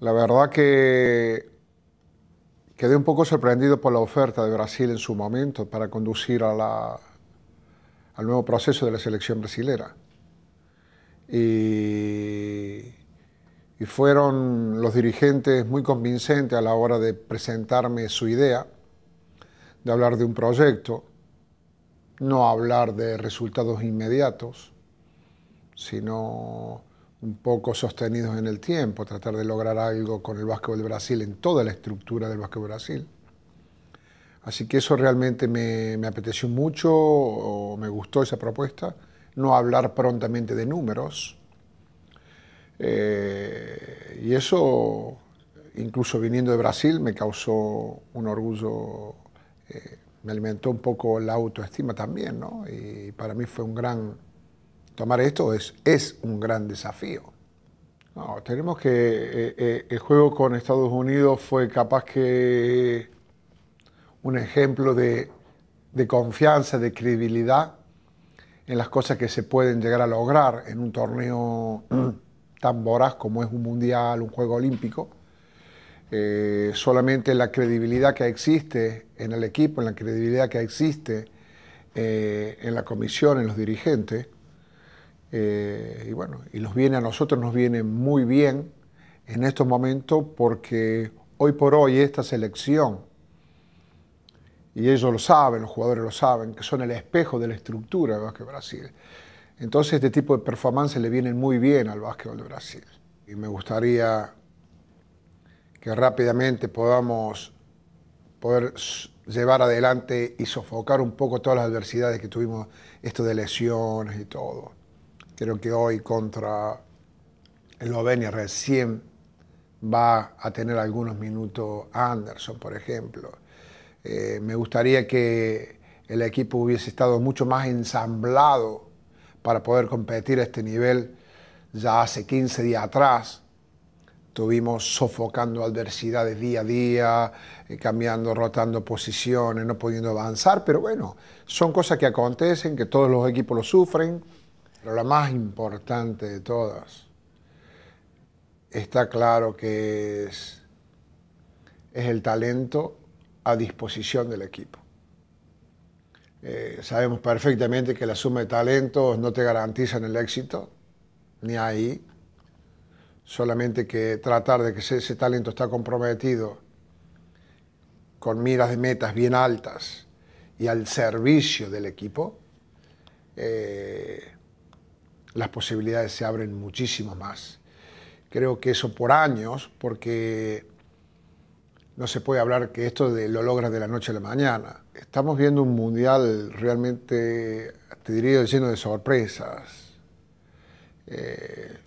La verdad que quedé un poco sorprendido por la oferta de Brasil en su momento para conducir al nuevo proceso de la selección brasilera. Y, y fueron los dirigentes muy convincentes a la hora de presentarme su idea, de hablar de un proyecto, no hablar de resultados inmediatos, sino un poco sostenidos en el tiempo, tratar de lograr algo con el básquetbol de Brasil en toda la estructura del básquetbol de Brasil. Así que eso realmente me, apeteció mucho, me gustó esa propuesta, no hablar prontamente de números. Eh, y eso, incluso viniendo de Brasil, me causó un orgullo, eh, me alimentó un poco la autoestima también, ¿no? Y para mí fue un gran tomar esto es, es un gran desafío. tenemos que... Eh, eh, el juego con Estados Unidos fue capaz que un ejemplo de, confianza, de credibilidad en las cosas que se pueden llegar a lograr en un torneo tan voraz como es un mundial, un juego olímpico. Eh, solamente la credibilidad que existe en el equipo, en la credibilidad que existe en la comisión, en los dirigentes, eh, y bueno, y nos viene a nosotros, nos viene muy bien en estos momentos porque hoy por hoy esta selección, y ellos lo saben, los jugadores lo saben, que son el espejo de la estructura del básquet Brasil. Entonces este tipo de performance le vienen muy bien al básquetbol de Brasil. Y me gustaría que rápidamente podamos poder llevar adelante y sofocar un poco todas las adversidades que tuvimos, esto de lesiones y todo. Creo que hoy contra el Eslovenia recién va a tener algunos minutos Anderson, por ejemplo. Eh, me gustaría que el equipo hubiese estado mucho más ensamblado para poder competir a este nivel. Ya hace 15 días atrás estuvimos sofocando adversidades día a día, eh, cambiando, rotando posiciones, no pudiendo avanzar, pero bueno, son cosas que acontecen, que todos los equipos lo sufren pero la más importante de todas, está claro que es, es el talento a disposición del equipo. Eh, sabemos perfectamente que la suma de talentos no te garantiza el éxito, ni ahí. Solamente que tratar de que ese, talento está comprometido con miras de metas bien altas y al servicio del equipo, eh, las posibilidades se abren muchísimo más. Creo que eso por años, porque no se puede hablar que esto lo logras de la noche a la mañana. Estamos viendo un mundial realmente, te diría, lleno de sorpresas. Eh,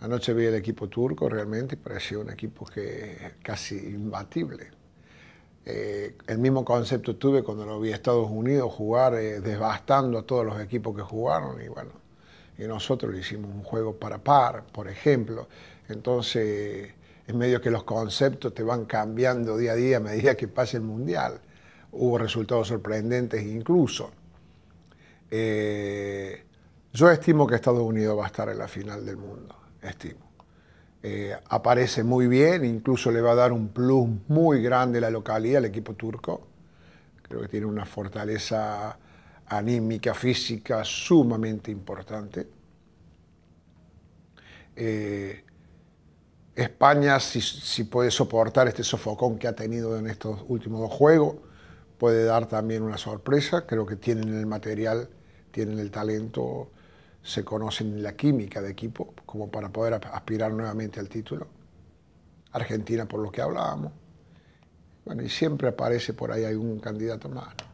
anoche vi el equipo turco realmente y parecía un equipo que casi imbatible. Eh, el mismo concepto tuve cuando lo vi a Estados Unidos jugar, desbastando eh, devastando a todos los equipos que jugaron. Y bueno, y nosotros le hicimos un juego para par, por ejemplo. Entonces, en medio que los conceptos te van cambiando día a día a medida que pase el mundial. Hubo resultados sorprendentes incluso. Eh, yo estimo que Estados Unidos va a estar en la final del mundo, estimo. Eh, aparece muy bien, incluso le va a dar un plus muy grande a la localidad, al equipo turco. Creo que tiene una fortaleza anímica, física sumamente importante. Eh, España, si, si, puede soportar este sofocón que ha tenido en estos últimos dos juegos, puede dar también una sorpresa. Creo que tienen el material, tienen el talento se conocen la química de equipo como para poder aspirar nuevamente al título. Argentina, por lo que hablábamos. Bueno, y siempre aparece por ahí algún candidato más.